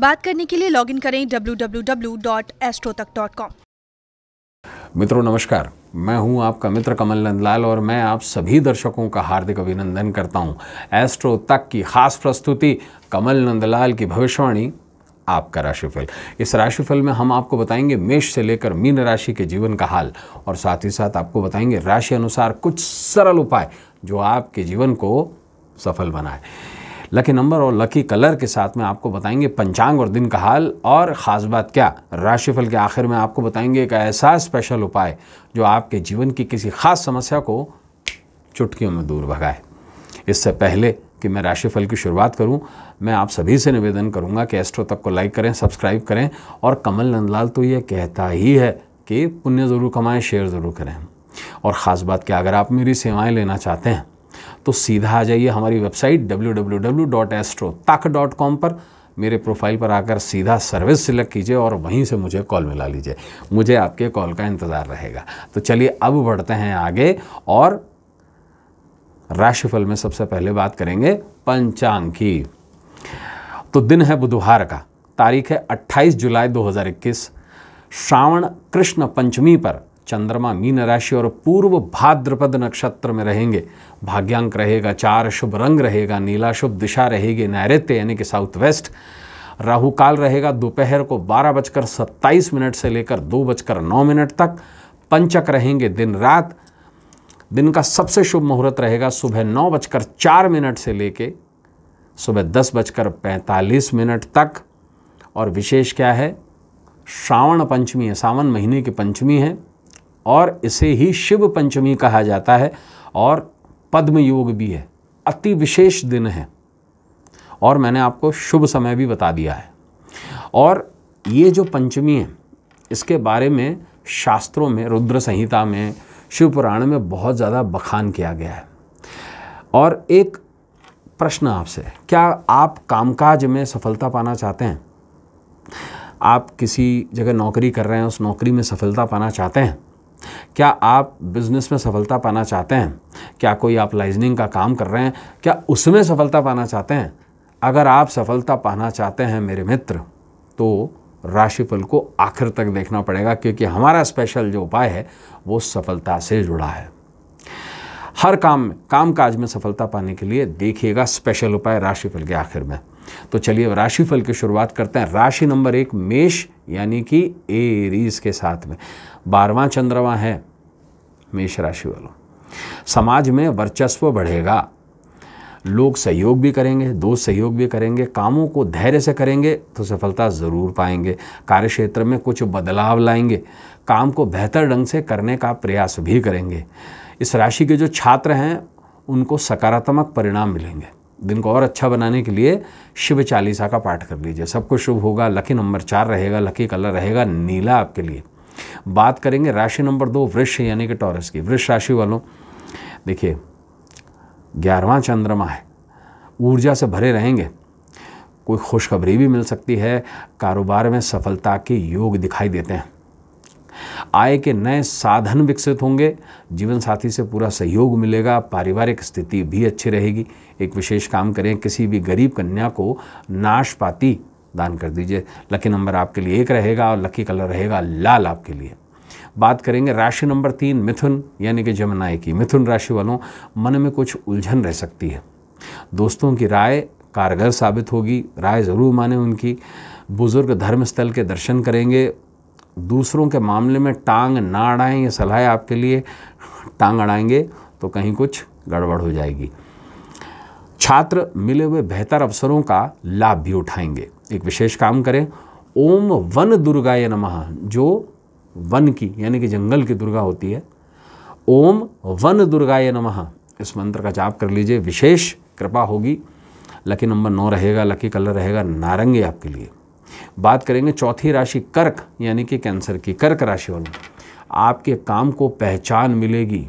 बात करने के लिए लॉगिन करें www.astrotak.com मित्रों नमस्कार मैं हूं आपका मित्र कमल नंदलाल और मैं आप सभी दर्शकों का हार्दिक अभिनंदन करता हूं एस्ट्रो तक की खास प्रस्तुति कमल नंदलाल की भविष्यवाणी आपका राशिफल इस राशिफल में हम आपको बताएंगे मेष से लेकर मीन राशि के जीवन का हाल और साथ ही साथ आपको बताएंगे राशि अनुसार कुछ सरल उपाय जो आपके जीवन को सफल बनाए लकी नंबर और लकी कलर के साथ में आपको बताएंगे पंचांग और दिन का हाल और ख़ास बात क्या राशिफल के आखिर में आपको बताएंगे एक ऐसा स्पेशल उपाय जो आपके जीवन की किसी खास समस्या को चुटकियों में दूर भगाए इससे पहले कि मैं राशिफल की शुरुआत करूं मैं आप सभी से निवेदन करूंगा कि एस्ट्रो तक को लाइक करें सब्सक्राइब करें और कमल नंदलाल तो ये कहता ही है कि पुण्य ज़रूर कमाएं शेयर ज़रूर करें और ख़ास बात क्या अगर आप मेरी सेवाएं लेना चाहते हैं तो सीधा आ जाइए हमारी वेबसाइट डब्ल्यू पर मेरे प्रोफाइल पर आकर सीधा सर्विस सिलेक्ट कीजिए और वहीं से मुझे कॉल मिला लीजिए मुझे आपके कॉल का इंतज़ार रहेगा तो चलिए अब बढ़ते हैं आगे और राशिफल में सबसे पहले बात करेंगे पंचांग की तो दिन है बुधवार का तारीख है 28 जुलाई 2021 श्रावण कृष्ण पंचमी पर चंद्रमा मीन राशि और पूर्व भाद्रपद नक्षत्र में रहेंगे भाग्यांक रहेगा चार शुभ रंग रहेगा नीला शुभ दिशा रहेगी नैऋत्य यानी कि साउथ वेस्ट राहु काल रहेगा दोपहर को बारह बजकर सत्ताईस मिनट से लेकर दो बजकर नौ मिनट तक पंचक रहेंगे दिन रात दिन का सबसे शुभ मुहूर्त रहेगा सुबह नौ बजकर चार मिनट से लेके सुबह दस बजकर पैंतालीस मिनट तक और विशेष क्या है श्रावण पंचमी है सावन महीने की पंचमी है और इसे ही शिव पंचमी कहा जाता है और पद्म योग भी है अति विशेष दिन है और मैंने आपको शुभ समय भी बता दिया है और ये जो पंचमी है इसके बारे में शास्त्रों में रुद्र संहिता में शिव पुराण में बहुत ज़्यादा बखान किया गया है और एक प्रश्न आपसे क्या आप कामकाज में सफलता पाना चाहते हैं आप किसी जगह नौकरी कर रहे हैं उस नौकरी में सफलता पाना चाहते हैं क्या आप बिज़नेस में सफलता पाना चाहते हैं क्या कोई आप लाइजनिंग का काम कर रहे हैं क्या उसमें सफलता पाना चाहते हैं अगर आप सफलता पाना चाहते हैं मेरे मित्र तो राशिफल को आखिर तक देखना पड़ेगा क्योंकि हमारा स्पेशल जो उपाय है वो सफलता से जुड़ा है हर काम में काम काज में सफलता पाने के लिए देखिएगा स्पेशल उपाय राशिफल के आखिर में तो चलिए राशिफल की शुरुआत करते हैं राशि नंबर एक मेष यानी कि एरीज के साथ में बारवां चंद्रमा है मेष राशि वालों समाज में वर्चस्व बढ़ेगा लोग सहयोग भी करेंगे दोस्त सहयोग भी करेंगे कामों को धैर्य से करेंगे तो सफलता ज़रूर पाएंगे कार्य क्षेत्र में कुछ बदलाव लाएंगे काम को बेहतर ढंग से करने का प्रयास भी करेंगे इस राशि के जो छात्र हैं उनको सकारात्मक परिणाम मिलेंगे दिन को और अच्छा बनाने के लिए शिव चालीसा का पाठ कर लीजिए सबको शुभ होगा लकी नंबर चार रहेगा लकी कलर रहेगा नीला आपके लिए बात करेंगे राशि नंबर दो वृक्ष यानी कि टॉरस की वृक्ष राशि वालों देखिए ग्यारहवां चंद्रमा है ऊर्जा से भरे रहेंगे कोई खुशखबरी भी मिल सकती है कारोबार में सफलता के योग दिखाई देते हैं आय के नए साधन विकसित होंगे जीवन साथी से पूरा सहयोग मिलेगा पारिवारिक स्थिति भी अच्छी रहेगी एक विशेष काम करें किसी भी गरीब कन्या को नाशपाती दान कर दीजिए लकी नंबर आपके लिए एक रहेगा और लकी कलर रहेगा लाल आपके लिए बात करेंगे राशि नंबर तीन मिथुन यानी कि जमुनाए की मिथुन राशि वालों मन में कुछ उलझन रह सकती है दोस्तों की राय कारगर साबित होगी राय ज़रूर माने उनकी बुज़ुर्ग धर्म स्थल के दर्शन करेंगे दूसरों के मामले में टांग ना अड़ाएं ये सलाह आपके लिए टांग अड़ाएंगे तो कहीं कुछ गड़बड़ हो जाएगी छात्र मिले हुए बेहतर अवसरों का लाभ भी उठाएंगे एक विशेष काम करें ओम वन दुर्गाय नमः जो वन की यानी कि जंगल की दुर्गा होती है ओम वन दुर्गाय नमः इस मंत्र का जाप कर लीजिए विशेष कृपा होगी लकी नंबर नौ रहेगा लकी कलर रहेगा नारंगी आपके लिए बात करेंगे चौथी राशि कर्क यानी कि कैंसर की कर्क राशि वालों आपके काम को पहचान मिलेगी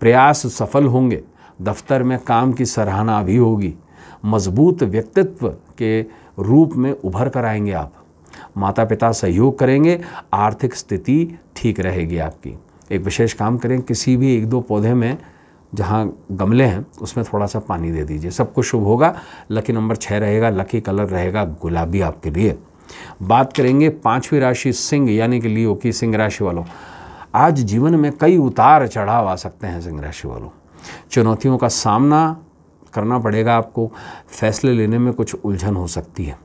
प्रयास सफल होंगे दफ्तर में काम की सराहना भी होगी मजबूत व्यक्तित्व के रूप में उभर कर आएंगे आप माता पिता सहयोग करेंगे आर्थिक स्थिति ठीक रहेगी आपकी एक विशेष काम करें किसी भी एक दो पौधे में जहाँ गमले हैं उसमें थोड़ा सा पानी दे दीजिए सब कुछ शुभ होगा लकी नंबर छः रहेगा लकी कलर रहेगा गुलाबी आपके लिए बात करेंगे पांचवी राशि सिंह यानी कि लियो की सिंह राशि वालों आज जीवन में कई उतार चढ़ाव आ सकते हैं सिंह राशि वालों चुनौतियों का सामना करना पड़ेगा आपको फैसले लेने में कुछ उलझन हो सकती है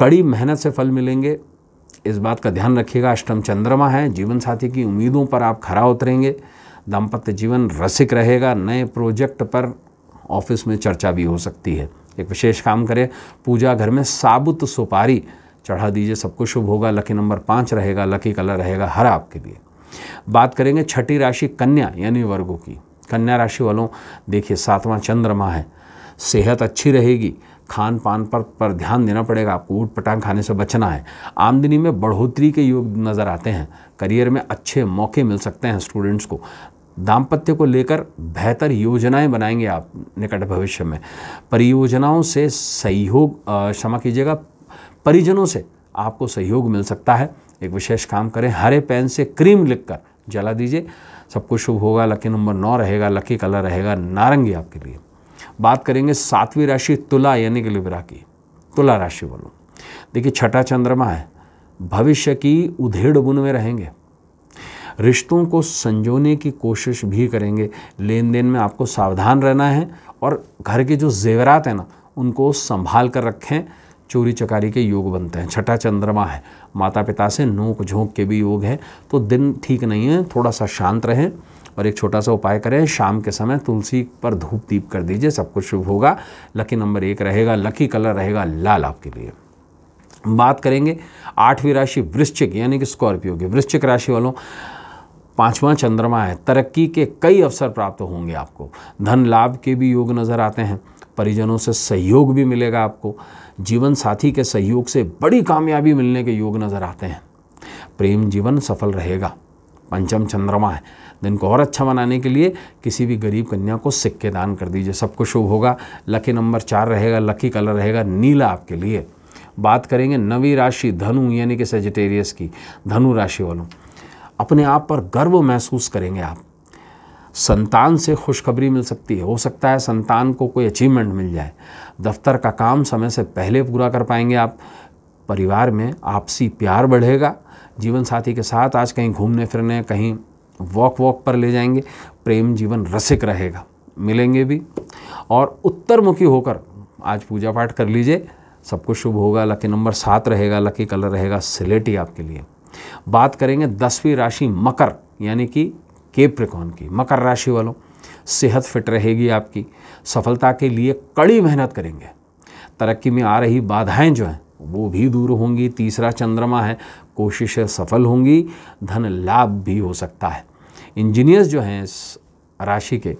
कड़ी मेहनत से फल मिलेंगे इस बात का ध्यान रखिएगा अष्टम चंद्रमा है जीवन साथी की उम्मीदों पर आप खरा उतरेंगे दाम्पत्य जीवन रसिक रहेगा नए प्रोजेक्ट पर ऑफिस में चर्चा भी हो सकती है एक विशेष काम करें पूजा घर में साबुत सुपारी चढ़ा दीजिए सबको शुभ होगा लकी नंबर पाँच रहेगा लकी कलर रहेगा हरा आपके लिए बात करेंगे छठी राशि कन्या यानी वर्गों की कन्या राशि वालों देखिए सातवां चंद्रमा है सेहत अच्छी रहेगी खान पान पर पर ध्यान देना पड़ेगा आपको ऊट पटांग खाने से बचना है आमदनी में बढ़ोतरी के योग नज़र आते हैं करियर में अच्छे मौके मिल सकते हैं स्टूडेंट्स को दाम्पत्य को लेकर बेहतर योजनाएं बनाएंगे आप निकट भविष्य में परियोजनाओं से सहयोग क्षमा कीजिएगा परिजनों से आपको सहयोग मिल सकता है एक विशेष काम करें हरे पेन से क्रीम लिखकर जला दीजिए सब कुछ शुभ होगा लकी नंबर नौ रहेगा लकी कलर रहेगा नारंगी आपके लिए बात करेंगे सातवीं राशि तुला यानी कि लिब्रा की तुला राशि बोलो देखिए छठा चंद्रमा है भविष्य की उधेड़ बुन में रहेंगे रिश्तों को संजोने की कोशिश भी करेंगे लेन देन में आपको सावधान रहना है और घर के जो जेवरात हैं ना उनको संभाल कर रखें चोरी चकारी के योग बनते हैं छठा चंद्रमा है माता पिता से नोक झोंक के भी योग है तो दिन ठीक नहीं है थोड़ा सा शांत रहें और एक छोटा सा उपाय करें शाम के समय तुलसी पर धूप दीप कर दीजिए सब कुछ शुभ होगा लकी नंबर एक रहेगा लकी कलर रहेगा लाल आपके लिए बात करेंगे आठवीं राशि वृश्चिक यानी कि स्कॉर्पियो की वृश्चिक राशि वालों पांचवा चंद्रमा है तरक्की के कई अवसर प्राप्त होंगे आपको धन लाभ के भी योग नज़र आते हैं परिजनों से सहयोग भी मिलेगा आपको जीवन साथी के सहयोग से बड़ी कामयाबी मिलने के योग नज़र आते हैं प्रेम जीवन सफल रहेगा पंचम चंद्रमा है दिन को और अच्छा बनाने के लिए किसी भी गरीब कन्या को सिक्के दान कर दीजिए सबको शुभ होगा लकी नंबर चार रहेगा लकी कलर रहेगा नीला आपके लिए बात करेंगे नवी राशि धनु यानी कि सेजिटेरियस की धनु राशि वालों अपने आप पर गर्व महसूस करेंगे आप संतान से खुशखबरी मिल सकती है हो सकता है संतान को कोई अचीवमेंट मिल जाए दफ्तर का काम समय से पहले पूरा कर पाएंगे आप परिवार में आपसी प्यार बढ़ेगा जीवन साथी के साथ आज कहीं घूमने फिरने कहीं वॉक वॉक पर ले जाएंगे प्रेम जीवन रसिक रहेगा मिलेंगे भी और उत्तरमुखी होकर आज पूजा पाठ कर लीजिए सब कुछ शुभ होगा लकी नंबर सात रहेगा लकी कलर रहेगा सिलेटी आपके लिए बात करेंगे दसवीं राशि मकर यानी कि केप्रिकॉन की मकर राशि वालों सेहत फिट रहेगी आपकी सफलता के लिए कड़ी मेहनत करेंगे तरक्की में आ रही बाधाएं जो हैं वो भी दूर होंगी तीसरा चंद्रमा है कोशिशें सफल होंगी धन लाभ भी हो सकता है इंजीनियर्स जो हैं इस राशि के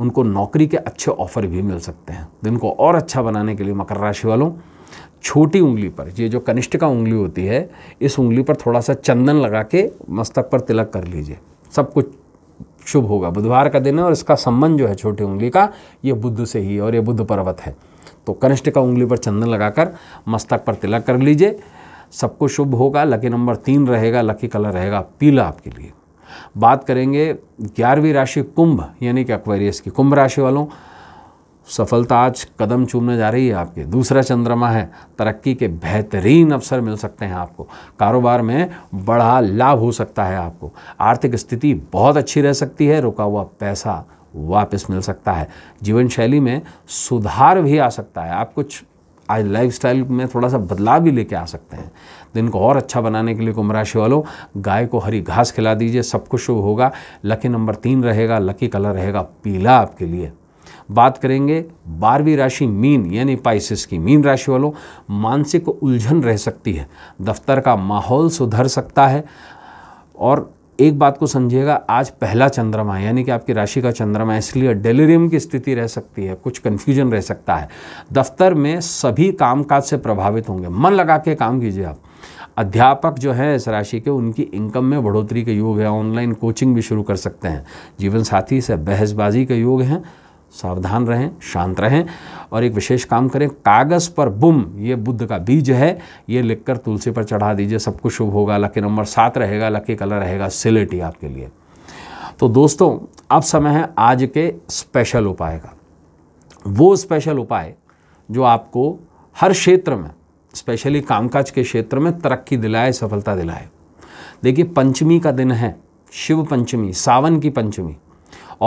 उनको नौकरी के अच्छे ऑफर भी मिल सकते हैं दिन को और अच्छा बनाने के लिए मकर राशि वालों छोटी उंगली पर ये जो कनिष्ठ का उंगली होती है इस उंगली पर थोड़ा सा चंदन लगा के मस्तक पर तिलक कर लीजिए सब कुछ शुभ होगा बुधवार का दिन है और इसका संबंध जो है छोटी उंगली का ये बुद्ध से ही और ये बुद्ध पर्वत है तो कनिष्ठ का उंगली पर चंदन लगाकर मस्तक पर तिलक कर लीजिए सबको शुभ होगा लकी नंबर तीन रहेगा लकी कलर रहेगा पीला आपके लिए बात करेंगे ग्यारहवीं राशि कुंभ यानी कि अक्वेरियस की कुंभ राशि वालों सफलता आज कदम चूमने जा रही है आपके दूसरा चंद्रमा है तरक्की के बेहतरीन अवसर मिल सकते हैं आपको कारोबार में बड़ा लाभ हो सकता है आपको आर्थिक स्थिति बहुत अच्छी रह सकती है रुका हुआ पैसा वापस मिल सकता है जीवन शैली में सुधार भी आ सकता है आप कुछ आज लाइफ में थोड़ा सा बदलाव भी लेके आ सकते हैं दिन को और अच्छा बनाने के लिए कुंभ राशि वालों गाय को हरी घास खिला दीजिए सब कुछ शुभ होगा लकी नंबर तीन रहेगा लकी कलर रहेगा पीला आपके लिए बात करेंगे बारहवीं राशि मीन यानी पाइसिस की मीन राशि वालों मानसिक उलझन रह सकती है दफ्तर का माहौल सुधर सकता है और एक बात को समझिएगा आज पहला चंद्रमा है यानी कि आपकी राशि का चंद्रमा है इसलिए डेलिरियम की स्थिति रह सकती है कुछ कन्फ्यूजन रह सकता है दफ्तर में सभी कामकाज से प्रभावित होंगे मन लगा के काम कीजिए आप अध्यापक जो हैं इस राशि के उनकी इनकम में बढ़ोतरी के योग है ऑनलाइन कोचिंग भी शुरू कर सकते हैं जीवन साथी से बहसबाजी के योग हैं सावधान रहें शांत रहें और एक विशेष काम करें कागज़ पर बुम ये बुद्ध का बीज है ये लिखकर तुलसी पर चढ़ा दीजिए सब कुछ शुभ होगा लकी नंबर सात रहेगा लकी कलर रहेगा सिलेटी आपके लिए तो दोस्तों अब समय है आज के स्पेशल उपाय का वो स्पेशल उपाय जो आपको हर क्षेत्र में स्पेशली कामकाज के क्षेत्र में तरक्की दिलाए सफलता दिलाए देखिए पंचमी का दिन है शिव पंचमी सावन की पंचमी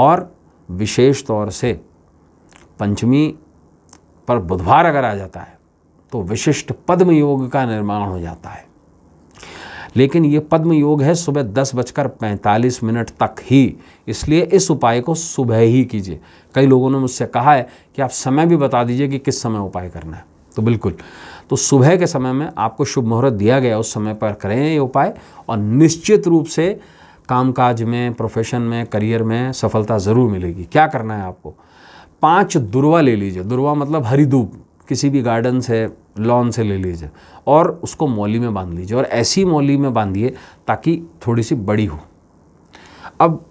और विशेष तौर से पंचमी पर बुधवार अगर आ जाता है तो विशिष्ट पद्म योग का निर्माण हो जाता है लेकिन ये पद्म योग है सुबह दस बजकर पैंतालीस मिनट तक ही इसलिए इस उपाय को सुबह ही कीजिए कई लोगों ने मुझसे कहा है कि आप समय भी बता दीजिए कि किस समय उपाय करना है तो बिल्कुल तो सुबह के समय में आपको शुभ मुहूर्त दिया गया उस समय पर करें ये उपाय और निश्चित रूप से कामकाज में प्रोफेशन में करियर में सफलता ज़रूर मिलेगी क्या करना है आपको पांच दुर्वा ले लीजिए दुर्वा मतलब हरी धूप किसी भी गार्डन से लॉन से ले लीजिए और उसको मौली में बांध लीजिए और ऐसी मौली में बांधिए ताकि थोड़ी सी बड़ी हो अब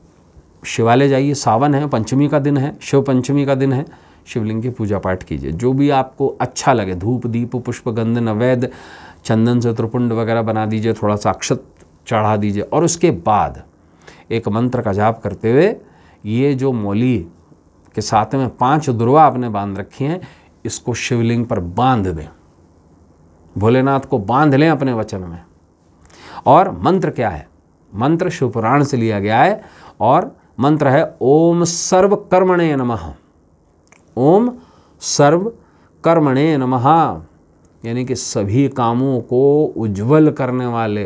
शिवालय जाइए सावन है पंचमी का दिन है शिव पंचमी का दिन है शिवलिंग की पूजा पाठ कीजिए जो भी आपको अच्छा लगे धूप दीप पुष्पगंध नवैद चंदन से त्रिपुंड वगैरह बना दीजिए थोड़ा सा अक्षत चढ़ा दीजिए और उसके बाद एक मंत्र का जाप करते हुए ये जो मौली के साथ में पांच दुर्वा आपने बांध रखी हैं इसको शिवलिंग पर बांध दें भोलेनाथ को बांध लें अपने वचन में और मंत्र क्या है मंत्र शिवपुराण से लिया गया है और मंत्र है ओम सर्व कर्मणे नमः ओम सर्व कर्मणे नमः यानी कि सभी कामों को उज्जवल करने वाले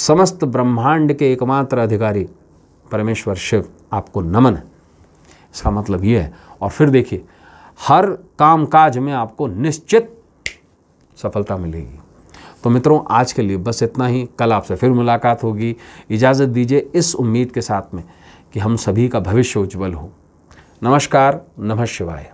समस्त ब्रह्मांड के एकमात्र अधिकारी परमेश्वर शिव आपको नमन है इसका मतलब ये है और फिर देखिए हर काम काज में आपको निश्चित सफलता मिलेगी तो मित्रों आज के लिए बस इतना ही कल आपसे फिर मुलाकात होगी इजाज़त दीजिए इस उम्मीद के साथ में कि हम सभी का भविष्य उज्जवल हो नमस्कार नमः शिवाय